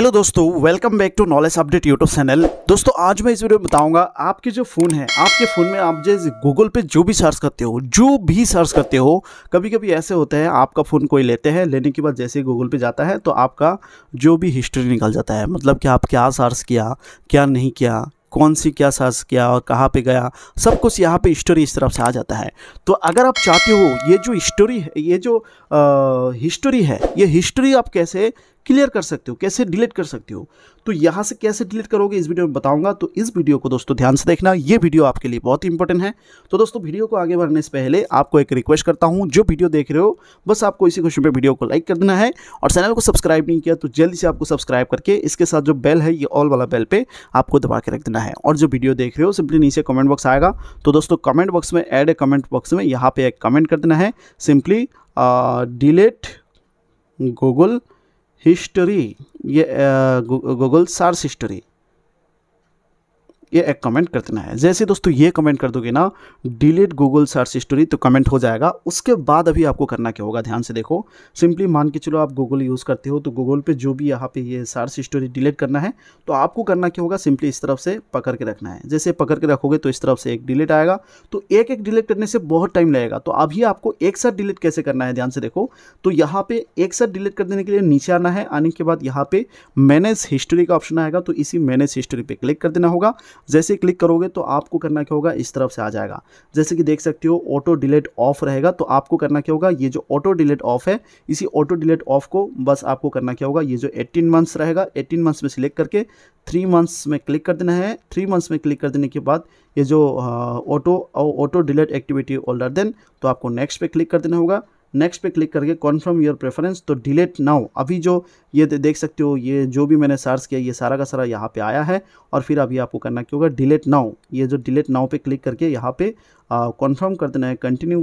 hello दोस्तों welcome back to knowledge update YouTube channel दोस्तों आज मैं इस वीडियो में बताऊंगा आपके जो फोन है आपके फोन में आप जैसे गूगल पे जो भी सर्च करते हो जो भी सर्च करते हो कभी कभी ऐसे होते हैं आपका फोन कोई लेते हैं लेने के बाद जैसे ही गूगल पे जाता है तो आपका जो भी हिस्ट्री निकल जाता है मतलब कि आप क्या सर्च किया क्या नहीं किया कौन सी क्या सर्च किया और कहाँ पे गया सब कुछ यहाँ पे स्टोरी इस तरफ से आ जाता है तो अगर आप चाहते हो ये जो स्टोरी है ये जो हिस्ट्री है ये हिस्ट्री आप कैसे क्लियर कर सकते हो कैसे डिलीट कर सकते हो तो यहाँ से कैसे डिलीट करोगे इस वीडियो में बताऊंगा तो इस वीडियो को दोस्तों ध्यान से देखना ये वीडियो आपके लिए बहुत इंपॉर्टेंट है तो दोस्तों वीडियो को आगे बढ़ने से पहले आपको एक रिक्वेस्ट करता हूँ जो वीडियो देख रहे हो बस आपको इसी क्वेश्चन पर वीडियो को लाइक कर देना है और चैनल को सब्सक्राइब नहीं किया तो जल्दी से आपको सब्सक्राइब करके इसके साथ जो बेल है ये ऑल वाला बेल पर आपको दबा के रख देना है और जो वीडियो देख रहे हो सिंपली नीचे कमेंट बॉक्स आएगा तो दोस्तों कमेंट बॉक्स में एड ए कमेंट बॉक्स में यहाँ पे एक कमेंट कर देना है सिंपली डिलेट गूगल हिस्ट्री ये गूगल सार्स हिस्ट्री ये एक कमेंट कर देना है जैसे दोस्तों ये कमेंट कर दोगे ना डिलीट गूगल सर्च हिस्टोरी तो कमेंट हो जाएगा उसके बाद अभी आपको करना क्या होगा ध्यान से देखो सिंपली मान के चलो आप गूगल यूज़ करते हो तो गूगल पे जो भी यहाँ पे ये सर्च हिस्टोरी डिलीट करना है तो आपको करना क्या होगा सिंपली इस तरफ से पकड़ के रखना है जैसे पकड़ के रखोगे तो इस तरफ से एक डिलीट आएगा तो एक एक डिलीट करने से बहुत टाइम लगेगा तो अभी आपको एक साथ डिलीट कैसे करना है ध्यान से देखो तो यहाँ पे एक साथ डिलीट कर देने के लिए नीचे आना है आने के बाद यहाँ पे मैनेज हिस्ट्री का ऑप्शन आएगा तो इसी मैनेज हिस्ट्री पर क्लिक कर देना होगा जैसे क्लिक करोगे तो आपको करना क्या होगा इस तरफ से आ जाएगा जैसे कि देख सकते हो ऑटो डिलेट ऑफ रहेगा तो आपको करना क्या होगा ये जो ऑटो डिलेट ऑफ है इसी ऑटो डिलेट ऑफ को बस आपको करना क्या होगा ये जो एट्टीन मंथ्स रहेगा एट्टीन मंथ्स में सिलेक्ट करके थ्री मंथ्स में क्लिक कर देना है थ्री मंथ्स में क्लिक कर देने के बाद ये जो हाँ, auto auto delete activity older than तो आपको नेक्स्ट पे क्लिक कर देना होगा नेक्स्ट पे क्लिक करके कॉन्फर्म योर प्रेफरेंस तो डिलीट नाउ अभी जो ये देख सकते हो ये जो भी मैंने सर्च किया ये सारा का सारा यहाँ पे आया है और फिर अभी आपको करना क्या होगा डिलीट नाउ ये जो डिलीट नाउ पे क्लिक करके यहाँ पे कॉन्फर्म कर देना है कंटिन्यू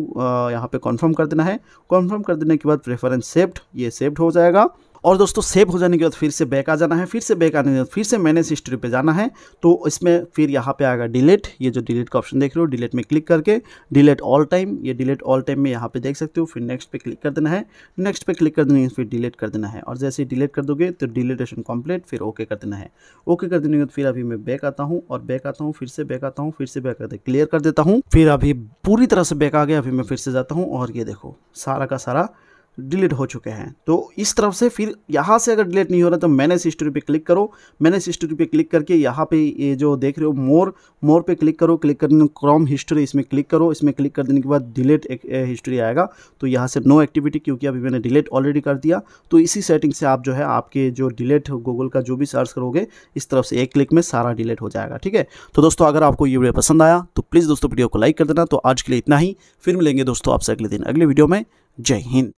यहाँ पे कॉन्फर्म कर देना है कॉन्फर्म कर देने के बाद प्रेफरेंस सेव्ड ये सेव्ड हो जाएगा और दोस्तों सेव हो जाने के बाद फिर से बैक आ जाना है फिर से बैक आने के बाद फिर से मैनेज हिस्ट्री पे जाना है तो इसमें फिर यहाँ पे आएगा डिलीट ये जो डिलीट का ऑप्शन देख रहे हो डिलीट में क्लिक करके डिलीट ऑल टाइम ये डिलीट ऑल टाइम में यहाँ पे देख सकते हो फिर नेक्स्ट पे क्लिक कर देना है नेक्स्ट पे क्लिक कर देना है फिर डिलीट कर देना है और जैसे ही डिलीट कर दोगे तो डिलीटेशन कम्प्लीट फिर ओके कर देना है ओके कर देने के बाद फिर अभी मैं बैक आता हूँ और बैक आता हूँ फिर से बैक आता हूँ फिर से बैक करके क्लियर कर देता हूँ फिर अभी पूरी तरह से बैक आ गया अभी मैं फिर से जाता हूँ और ये देखो सारा का सारा डिलीट हो चुके हैं तो इस तरफ से फिर यहाँ से अगर डिलीट नहीं हो रहा तो मैनेज हिस्ट्री पे क्लिक करो मैनेज हिस्ट्री पे क्लिक करके यहाँ पे ये जो देख रहे हो मोर मोर पे क्लिक करो क्लिक कर क्रॉम हिस्ट्री इसमें क्लिक करो इसमें क्लिक कर देने के बाद डिलीट हिस्ट्री आएगा तो यहाँ से नो एक्टिविटी क्योंकि अभी मैंने डिलीट ऑलरेडी कर दिया तो इसी सेटिंग से आप जो है आपके जो डिलीट गूगल का जो भी सर्च करोगे इस तरफ से एक क्लिक में सारा डिलीट हो जाएगा ठीक है तो दोस्तों अगर आपको ये वीडियो पसंद आया तो प्लीज़ दोस्तों वीडियो को लाइक कर देना तो आज के लिए इतना ही फिर मिलेंगे दोस्तों आपसे अगले दिन अगले वीडियो में जय हिंद